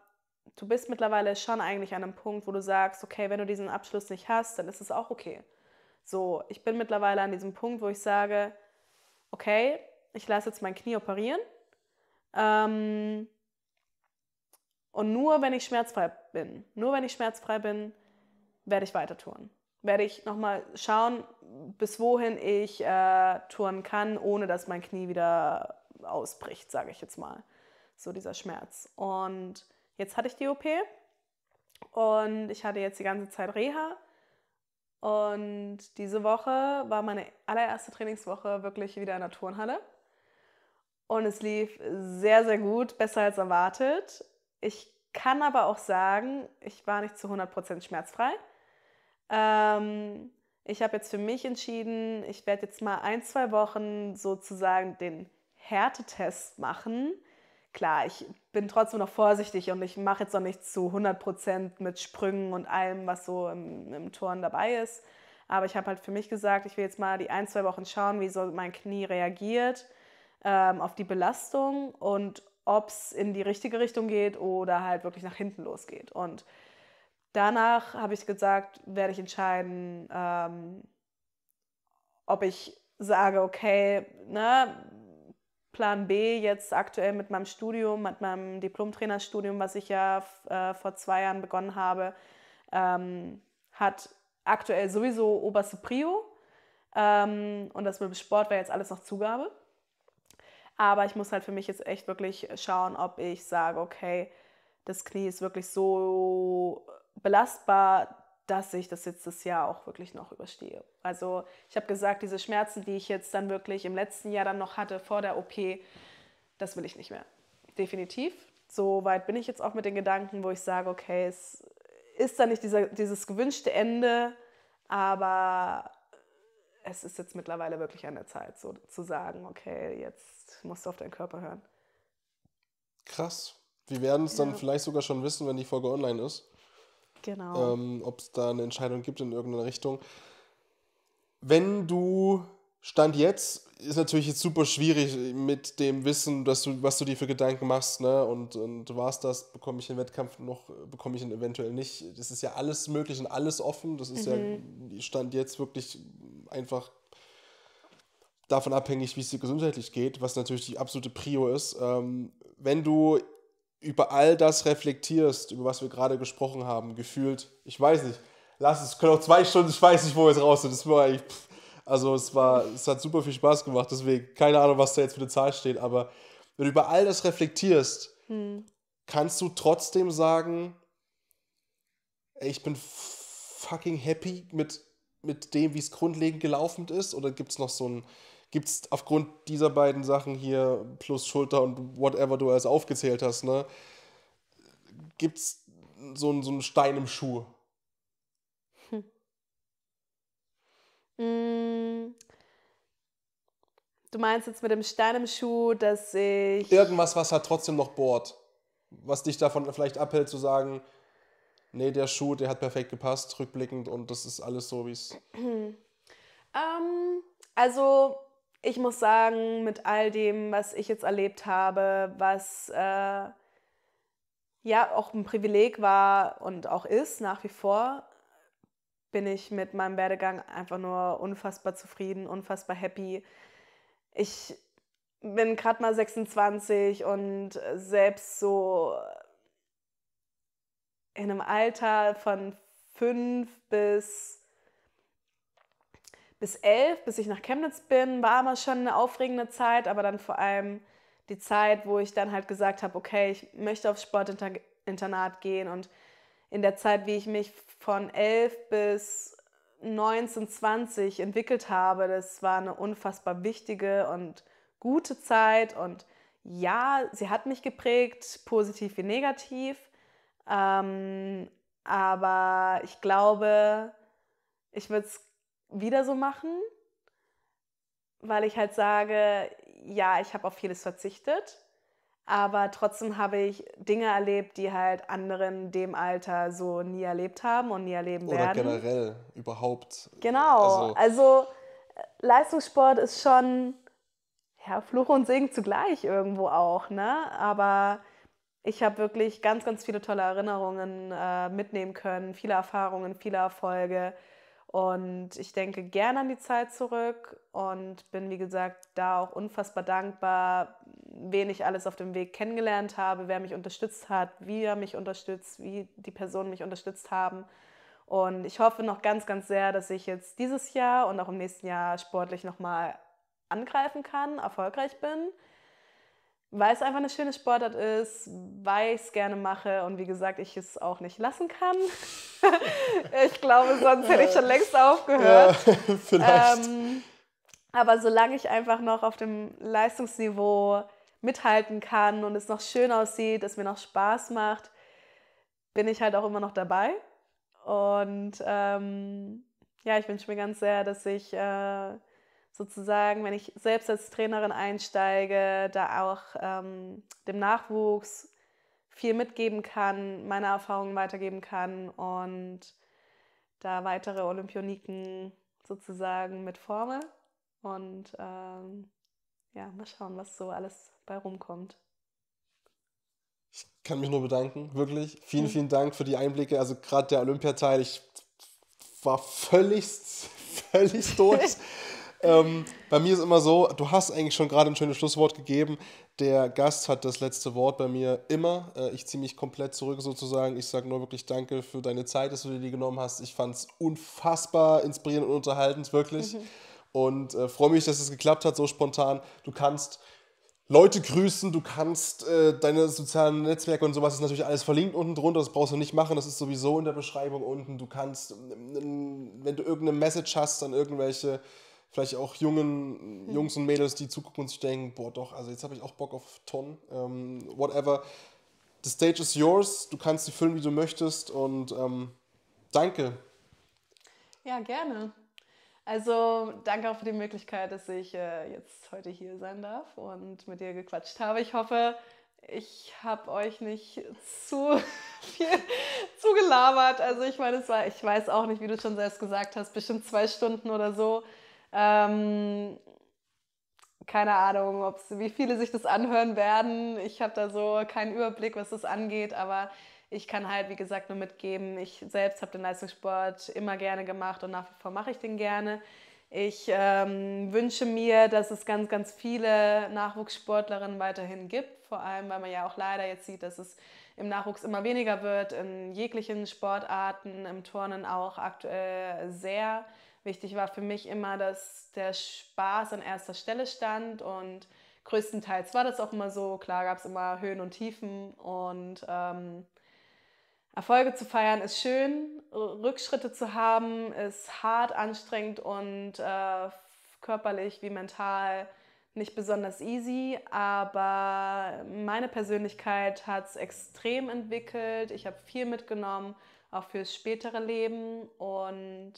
du bist mittlerweile schon eigentlich an einem Punkt, wo du sagst, okay, wenn du diesen Abschluss nicht hast, dann ist es auch okay. So, ich bin mittlerweile an diesem Punkt, wo ich sage, okay, ich lasse jetzt mein Knie operieren. Ähm, und nur wenn ich schmerzfrei bin, nur wenn ich schmerzfrei bin, werde ich weiter touren. Werde ich nochmal schauen, bis wohin ich äh, touren kann, ohne dass mein Knie wieder ausbricht, sage ich jetzt mal. So dieser Schmerz. Und jetzt hatte ich die OP und ich hatte jetzt die ganze Zeit Reha. Und diese Woche war meine allererste Trainingswoche wirklich wieder in der Turnhalle. Und es lief sehr, sehr gut, besser als erwartet. Ich kann aber auch sagen, ich war nicht zu 100% schmerzfrei. Ähm, ich habe jetzt für mich entschieden, ich werde jetzt mal ein, zwei Wochen sozusagen den Härtetest machen. Klar, ich bin trotzdem noch vorsichtig und ich mache jetzt noch nicht zu 100 Prozent mit Sprüngen und allem, was so im, im Turn dabei ist. Aber ich habe halt für mich gesagt, ich will jetzt mal die ein, zwei Wochen schauen, wie so mein Knie reagiert ähm, auf die Belastung und ob es in die richtige Richtung geht oder halt wirklich nach hinten losgeht. Und Danach habe ich gesagt, werde ich entscheiden, ähm, ob ich sage, okay, ne, Plan B jetzt aktuell mit meinem Studium, mit meinem Diplomtrainerstudium, was ich ja äh, vor zwei Jahren begonnen habe, ähm, hat aktuell sowieso oberste Prio. Ähm, und das mit dem Sport wäre jetzt alles noch Zugabe. Aber ich muss halt für mich jetzt echt wirklich schauen, ob ich sage, okay, das Knie ist wirklich so belastbar, dass ich das jetzt das Jahr auch wirklich noch überstehe. Also ich habe gesagt, diese Schmerzen, die ich jetzt dann wirklich im letzten Jahr dann noch hatte vor der OP, das will ich nicht mehr. Definitiv. So weit bin ich jetzt auch mit den Gedanken, wo ich sage, okay, es ist dann nicht dieser, dieses gewünschte Ende, aber es ist jetzt mittlerweile wirklich an der Zeit, so zu sagen, okay, jetzt musst du auf deinen Körper hören. Krass. Wir werden es dann ja. vielleicht sogar schon wissen, wenn die Folge online ist. Genau. Ähm, Ob es da eine Entscheidung gibt in irgendeiner Richtung. Wenn du Stand jetzt ist natürlich jetzt super schwierig mit dem Wissen, dass du, was du dir für Gedanken machst, ne? Und, und war es das, bekomme ich den Wettkampf noch, bekomme ich ihn eventuell nicht. Das ist ja alles möglich und alles offen. Das ist mhm. ja Stand jetzt wirklich einfach davon abhängig, wie es dir gesundheitlich geht, was natürlich die absolute Prio ist. Ähm, wenn du über all das reflektierst, über was wir gerade gesprochen haben, gefühlt, ich weiß nicht, lass es, können auch zwei Stunden, ich weiß nicht, wo wir jetzt raus sind. Das war eigentlich, also es war, es hat super viel Spaß gemacht, deswegen keine Ahnung, was da jetzt für eine Zahl steht, aber wenn du über all das reflektierst, hm. kannst du trotzdem sagen, ey, ich bin fucking happy mit, mit dem, wie es grundlegend gelaufen ist? Oder gibt es noch so ein, gibt es aufgrund dieser beiden Sachen hier, plus Schulter und whatever du alles aufgezählt hast, ne, gibt es so, so einen Stein im Schuh? Hm. Mm. Du meinst jetzt mit dem Stein im Schuh, dass ich. Irgendwas, was halt trotzdem noch bohrt. Was dich davon vielleicht abhält, zu sagen, nee, der Schuh, der hat perfekt gepasst, rückblickend und das ist alles so, wie es. Hm. ähm, also ich muss sagen, mit all dem, was ich jetzt erlebt habe, was äh, ja auch ein Privileg war und auch ist nach wie vor, bin ich mit meinem Werdegang einfach nur unfassbar zufrieden, unfassbar happy. Ich bin gerade mal 26 und selbst so in einem Alter von fünf bis bis elf, bis ich nach Chemnitz bin, war immer schon eine aufregende Zeit, aber dann vor allem die Zeit, wo ich dann halt gesagt habe, okay, ich möchte aufs Sportinternat gehen und in der Zeit, wie ich mich von elf bis 19, 20 entwickelt habe, das war eine unfassbar wichtige und gute Zeit und ja, sie hat mich geprägt, positiv wie negativ. Ähm, aber ich glaube, ich würde es wieder so machen, weil ich halt sage, ja, ich habe auf vieles verzichtet, aber trotzdem habe ich Dinge erlebt, die halt andere in dem Alter so nie erlebt haben und nie erleben Oder werden. Oder generell überhaupt. Genau, also, also äh, Leistungssport ist schon ja, Fluch und Segen zugleich irgendwo auch, ne? Aber ich habe wirklich ganz, ganz viele tolle Erinnerungen äh, mitnehmen können, viele Erfahrungen, viele Erfolge. Und ich denke gerne an die Zeit zurück und bin, wie gesagt, da auch unfassbar dankbar, wen ich alles auf dem Weg kennengelernt habe, wer mich unterstützt hat, wie er mich unterstützt, wie die Personen mich unterstützt haben. Und ich hoffe noch ganz, ganz sehr, dass ich jetzt dieses Jahr und auch im nächsten Jahr sportlich nochmal angreifen kann, erfolgreich bin weil es einfach eine schöne Sportart ist, weil ich es gerne mache und wie gesagt, ich es auch nicht lassen kann. <laughs> ich glaube, sonst hätte ich schon längst aufgehört. Ja, <laughs> vielleicht. Ähm, aber solange ich einfach noch auf dem Leistungsniveau mithalten kann und es noch schön aussieht, es mir noch Spaß macht, bin ich halt auch immer noch dabei. Und ähm, ja, ich wünsche mir ganz sehr, dass ich äh, sozusagen, wenn ich selbst als Trainerin einsteige, da auch ähm, dem Nachwuchs viel mitgeben kann, meine Erfahrungen weitergeben kann und da weitere Olympioniken sozusagen mit forme. Und ähm, ja, mal schauen, was so alles bei rumkommt. Ich kann mich nur bedanken, wirklich. Vielen, mhm. vielen Dank für die Einblicke. Also gerade der Olympiateil, ich war völlig, <laughs> völlig durch. <laughs> Ähm, bei mir ist immer so, du hast eigentlich schon gerade ein schönes Schlusswort gegeben. Der Gast hat das letzte Wort bei mir immer. Äh, ich ziehe mich komplett zurück sozusagen. Ich sage nur wirklich Danke für deine Zeit, dass du dir die genommen hast. Ich fand es unfassbar inspirierend und unterhaltend, wirklich. Mhm. Und äh, freue mich, dass es geklappt hat, so spontan. Du kannst Leute grüßen, du kannst äh, deine sozialen Netzwerke und sowas ist natürlich alles verlinkt unten drunter, das brauchst du nicht machen, das ist sowieso in der Beschreibung unten. Du kannst, ähm, wenn du irgendeine Message hast dann irgendwelche vielleicht auch jungen hm. Jungs und Mädels, die zugucken und sich denken, boah doch, also jetzt habe ich auch Bock auf Ton, ähm, whatever. The stage is yours, du kannst sie füllen, wie du möchtest und ähm, danke. Ja, gerne. Also danke auch für die Möglichkeit, dass ich äh, jetzt heute hier sein darf und mit dir gequatscht habe. Ich hoffe, ich habe euch nicht <laughs> zu viel zugelabert. Also ich meine, es war, ich weiß auch nicht, wie du schon selbst gesagt hast, bestimmt zwei Stunden oder so. Ähm, keine Ahnung, ob's, wie viele sich das anhören werden. Ich habe da so keinen Überblick, was das angeht, aber ich kann halt, wie gesagt, nur mitgeben, ich selbst habe den Leistungssport immer gerne gemacht und nach wie vor mache ich den gerne. Ich ähm, wünsche mir, dass es ganz, ganz viele Nachwuchssportlerinnen weiterhin gibt, vor allem weil man ja auch leider jetzt sieht, dass es im Nachwuchs immer weniger wird, in jeglichen Sportarten, im Turnen auch aktuell sehr Wichtig war für mich immer, dass der Spaß an erster Stelle stand und größtenteils war das auch immer so. Klar gab es immer Höhen und Tiefen und ähm, Erfolge zu feiern ist schön, Rückschritte zu haben ist hart, anstrengend und äh, körperlich wie mental nicht besonders easy, aber meine Persönlichkeit hat es extrem entwickelt. Ich habe viel mitgenommen, auch fürs spätere Leben und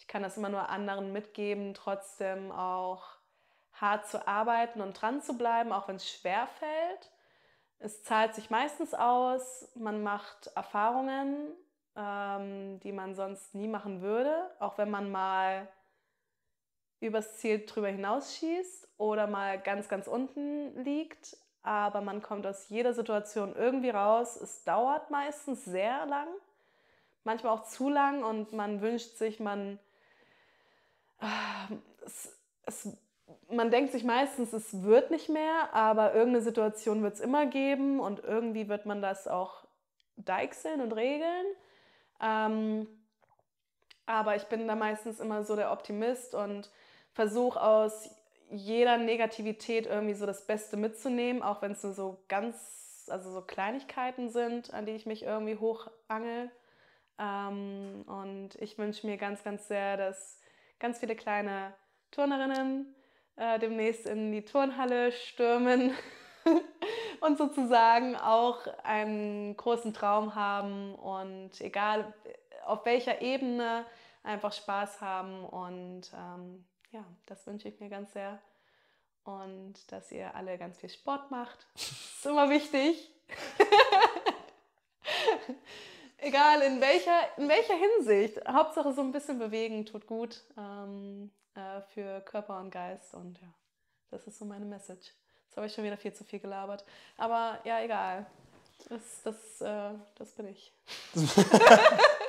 ich kann das immer nur anderen mitgeben, trotzdem auch hart zu arbeiten und dran zu bleiben, auch wenn es schwer fällt. Es zahlt sich meistens aus, man macht Erfahrungen, ähm, die man sonst nie machen würde, auch wenn man mal übers Ziel drüber hinausschießt oder mal ganz, ganz unten liegt. Aber man kommt aus jeder Situation irgendwie raus. Es dauert meistens sehr lang, manchmal auch zu lang und man wünscht sich, man es, es, man denkt sich meistens, es wird nicht mehr, aber irgendeine Situation wird es immer geben und irgendwie wird man das auch deichseln und regeln. Ähm, aber ich bin da meistens immer so der Optimist und versuche aus jeder Negativität irgendwie so das Beste mitzunehmen, auch wenn es nur so ganz, also so Kleinigkeiten sind, an die ich mich irgendwie hochangel. Ähm, und ich wünsche mir ganz, ganz sehr, dass ganz viele kleine Turnerinnen äh, demnächst in die Turnhalle stürmen <laughs> und sozusagen auch einen großen Traum haben und egal auf welcher Ebene einfach Spaß haben. Und ähm, ja, das wünsche ich mir ganz sehr. Und dass ihr alle ganz viel Sport macht. <laughs> ist immer wichtig. <laughs> egal in welcher, in welcher Hinsicht. Hauptsache so ein bisschen bewegen tut gut ähm, äh, für Körper und Geist. Und ja, das ist so meine Message. Jetzt habe ich schon wieder viel zu viel gelabert. Aber ja, egal. Das, das, äh, das bin ich. <laughs>